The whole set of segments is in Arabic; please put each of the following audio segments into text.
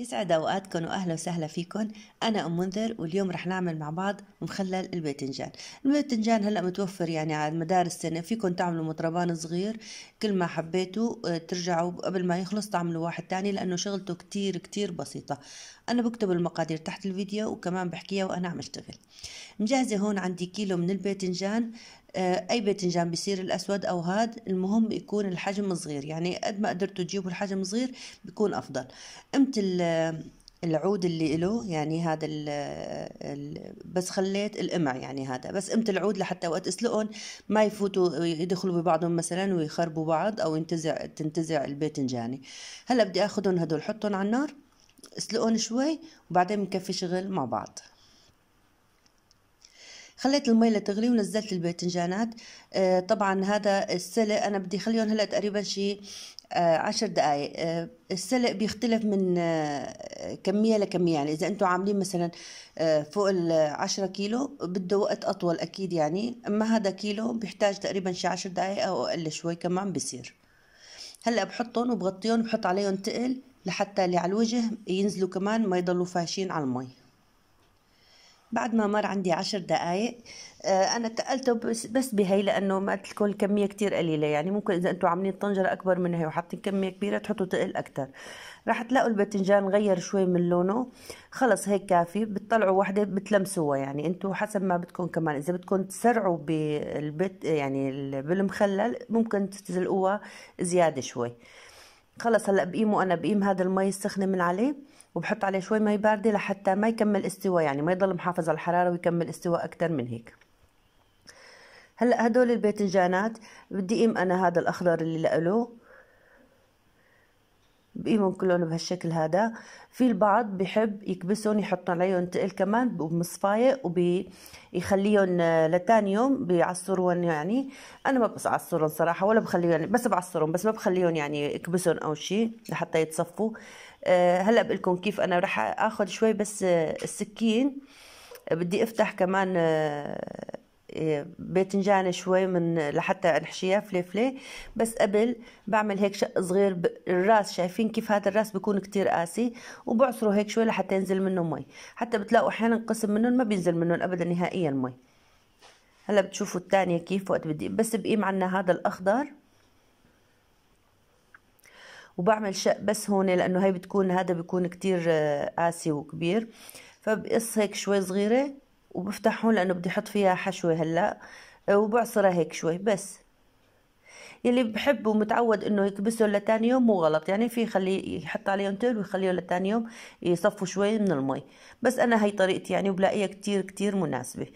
يسعد اوقاتكم واهلا وسهلا فيكم انا ام منذر واليوم رح نعمل مع بعض مخلل الباذنجان الباذنجان هلا متوفر يعني على مدار السنه فيكم تعملوا مطربان صغير كل ما حبيتوا آه، ترجعوا قبل ما يخلص تعملوا واحد تاني لانه شغلته كتير كتير بسيطه انا بكتب المقادير تحت الفيديو وكمان بحكيها وانا عم اشتغل مجهزه هون عندي كيلو من الباذنجان آه، اي باذنجان بيصير الاسود او هاد المهم يكون الحجم صغير يعني قد ما قدرتوا تجيبوا الحجم صغير بيكون افضل قمت العود اللي له يعني هذا بس خليت القمع يعني هذا بس قمت العود لحتى وقت اسلقهم ما يفوتوا يدخلوا ببعضهم مثلا ويخربوا بعض او ينتزع تنتزع الباذنجاني هلا بدي اخذهم هدول حطهم على النار اسلقهم شوي وبعدين بنكفي شغل مع بعض خليت المية تغلي ونزلت الباذنجانات آه، طبعا هذا السلق أنا بدي خليهم هلا تقريبا شي آه، عشر دقايق آه، السلق بيختلف من كمية لكمية يعني إذا أنتم عاملين مثلا فوق العشرة كيلو بده وقت أطول أكيد يعني أما هذا كيلو بيحتاج تقريبا شي عشر دقايق أو أقل شوي كمان بصير هلا بحطهم وبغطيهم بحط عليهم تقل لحتى اللي على الوجه ينزلوا كمان ما يضلوا فاشين على المي بعد ما مر عندي عشر دقائق آه، انا تقلته بس, بس بهي لانه ما قلت لكم الكميه كثير قليله يعني ممكن اذا انتم عاملين طنجره اكبر من هي وحاطين كميه كبيره تحطوا تقل اكثر راح تلاقوا الباذنجان غير شوي من لونه خلص هيك كافي بتطلعوا وحده بتلمسوها يعني انتم حسب ما بدكم كمان اذا بدكم تسرعوا بالبيت يعني بالمخلل ممكن تزلقوها زياده شوي خلص هلا بقيمه انا بقيم هذا المي السخنه من عليه وبحط عليه شوي مي باردة لحتى ما يكمل استوى يعني ما يضل محافظ على الحرارة ويكمل استوى أكثر من هيك هلا هدول الباذنجانات بدي قيم انا هذا الاخضر اللي لقلو بقيمهم كلهم بهالشكل هذا في البعض بحب يكبسهم يحط عليهم تقل كمان بمصفاية وبيخليهم آه، لتاني يوم بيعصرون يعني انا ما بس صراحه ولا بخليهم يعني بس بعصرهم بس ما بخليهم يعني يكبسهم او شيء لحتى يتصفوا آه، هلا بقول لكم كيف انا رح اخذ شوي بس آه، السكين بدي افتح كمان آه، باذنجان شوي من لحتى نحشيها فليفله بس قبل بعمل هيك شق صغير بالراس شايفين كيف هذا الراس بيكون كتير قاسي وبعصره هيك شوي لحتى ينزل منه مي حتى بتلاقوا احيانا قسم منهم ما بينزل منهم ابدا نهائيا مي هلا بتشوفوا الثانيه كيف وقت بدي بس بقيم عنا هذا الاخضر وبعمل شق بس هون لانه هي بتكون هذا بيكون كتير آه، قاسي وكبير فبقص هيك شوي صغيره وبفتح هون لانه بدي احط فيها حشوه هلا آه، وبعصرها هيك شوي بس يلي بحب ومتعود انه يكبسه لتاني يوم مو غلط يعني في خليه يحط عليهم تل ويخليه لتاني يوم يصفوا شوي من المي بس انا هي طريقتي يعني وبلاقيها كتير كتير مناسبه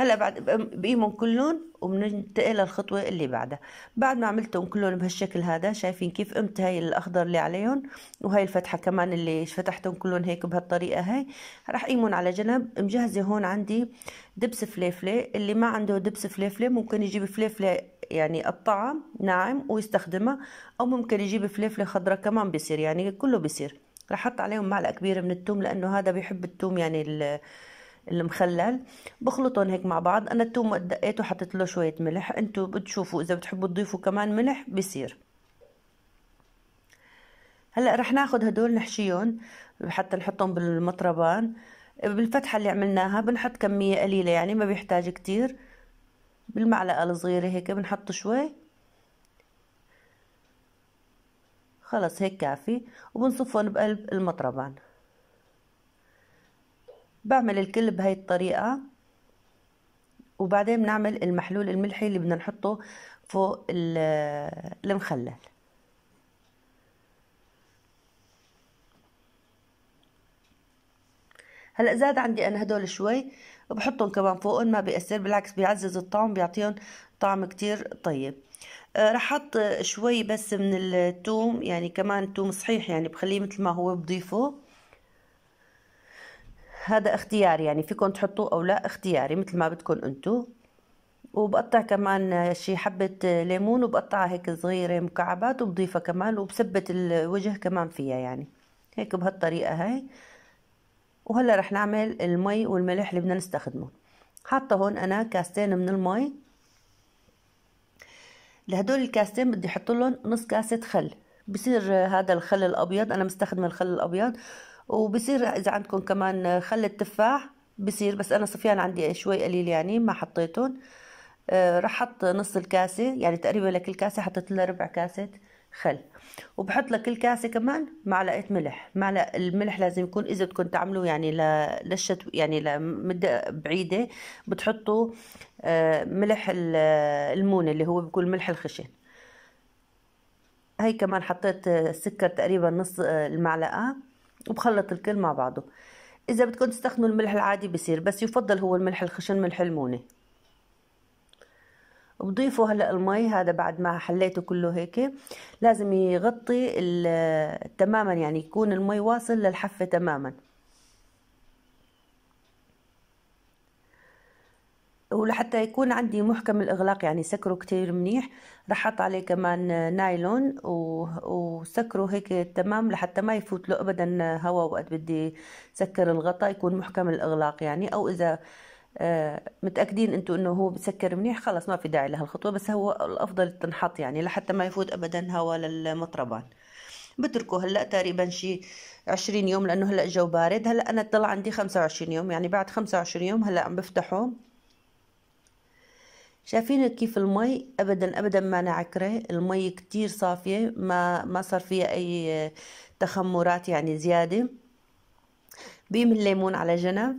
هلا بعد بقيمهم كلهم وبننتقل للخطوه اللي بعدها بعد ما عملتهم كلهم بهالشكل هذا شايفين كيف قمت هاي الاخضر اللي عليهم وهي الفتحه كمان اللي فتحتهم كلهم هيك بهالطريقه هاي راح قيمهم على جنب مجهزه هون عندي دبس فليفله اللي ما عنده دبس فليفله ممكن يجيب فليفله يعني الطعم ناعم ويستخدمها او ممكن يجيب فليفله خضراء كمان بيصير يعني كله بيصير راح احط عليهم معلقه كبيره من الثوم لانه هذا بيحب الثوم يعني المخلل بخلطهم هيك مع بعض انا التوم دقيته وحطيت له شويه ملح انتوا بتشوفوا اذا بتحبوا تضيفوا كمان ملح بصير هلا رح ناخذ هدول نحشيهم حتى نحطهم بالمطربان بالفتحه اللي عملناها بنحط كميه قليله يعني ما بيحتاج كتير بالمعلقه الصغيره هيك بنحط شوي خلص هيك كافي وبنصفهم بقلب المطربان بعمل الكل بهاي الطريقة وبعدين بنعمل المحلول الملحي اللي بدنا نحطه فوق المخلل هلا زاد عندي انا هدول شوي بحطهم كمان فوقهم ما بيأثر بالعكس بيعزز الطعم بيعطيهم طعم كتير طيب آه رح احط شوي بس من التوم يعني كمان توم صحيح يعني بخليه مثل ما هو بضيفه هذا اختياري يعني فيكم تحطوه او لا اختياري مثل ما بدكم انتو وبقطع كمان شي حبة ليمون وبقطعها هيك صغيرة مكعبات وبضيفها كمان وبثبت الوجه كمان فيها يعني هيك بهالطريقة هاي وهلا رح نعمل المي والملح اللي بدنا نستخدمه حاطة هون انا كاستين من المي لهدول الكاستين بدي احط لهم نص كاسة خل بصير هذا الخل الابيض انا مستخدمة الخل الابيض وبصير اذا عندكم كمان خل التفاح بصير بس انا صفيان عندي شوي قليل يعني ما حطيتهم آه، رح احط نص الكاسه يعني تقريبا لكل كاسه حطيت لها ربع كاسه خل وبحط لكل كاسه كمان معلقه ملح معلقة الملح لازم يكون اذا بدكم تعملوا يعني للشتو يعني لمده بعيده بتحطوا آه، ملح المونه اللي هو بيكون ملح الخشن هي كمان حطيت السكر تقريبا نص آه، المعلقه وبخلط الكل مع بعضه اذا بدكم تستخدموا الملح العادي بصير بس يفضل هو الملح الخشن ملح المونه بضيفه هلا المي هذا بعد ما حليته كله هيك لازم يغطي تماما يعني يكون المي واصل للحفه تماما ولحتى يكون عندي محكم الاغلاق يعني سكره كتير منيح راح احط عليه كمان نايلون وسكره هيك تمام لحتى ما يفوت له ابدا هواء وقت بدي سكر الغطاء يكون محكم الاغلاق يعني او اذا آه، متاكدين انتم انه هو بسكر منيح خلص ما في داعي لهالخطوه بس هو الافضل تنحط يعني لحتى ما يفوت ابدا هواء للمطربان بتركه هلا تقريبا شي 20 يوم لانه هلا الجو بارد هلا انا طلع عندي 25 يوم يعني بعد 25 يوم هلا عم بفتحه شايفين كيف المي ابدا ابدا ما نعكره المي كتير صافيه ما ما صار فيها اي تخمرات يعني زياده بيم الليمون على جنب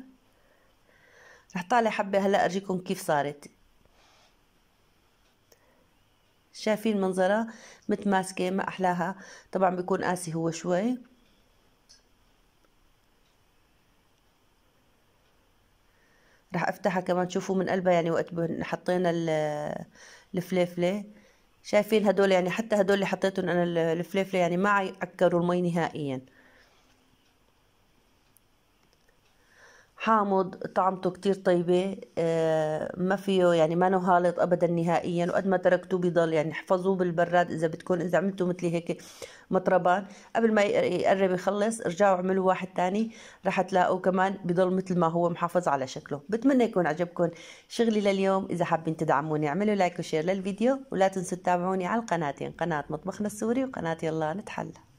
رح طالع حبه هلا ارجيكم كيف صارت شايفين منظرها متماسكه ما احلاها طبعا بيكون قاسي هو شوي راح افتحها كمان تشوفوا من قلبها يعني وقت حطينا الفليفله شايفين هدول يعني حتى هدول اللي حطيتهم انا الفليفله يعني ما عكروا المي نهائيا حامض طعمته كتير طيبة آه، ما فيه يعني ما هالط أبدا نهائيا وقد ما تركتوه بيضل يعني احفظوه بالبراد إذا بدكم إذا عملتوا مثل هيك مطربان قبل ما يقرب يخلص ارجعوا اعملوا واحد تاني رح تلاقوا كمان بضل مثل ما هو محافظ على شكله بتمنى يكون عجبكم شغلي لليوم إذا حابين تدعموني اعملوا لايك وشير للفيديو ولا تنسوا تتابعوني على القناتين يعني قناة مطبخنا السوري وقناة يلا نتحلى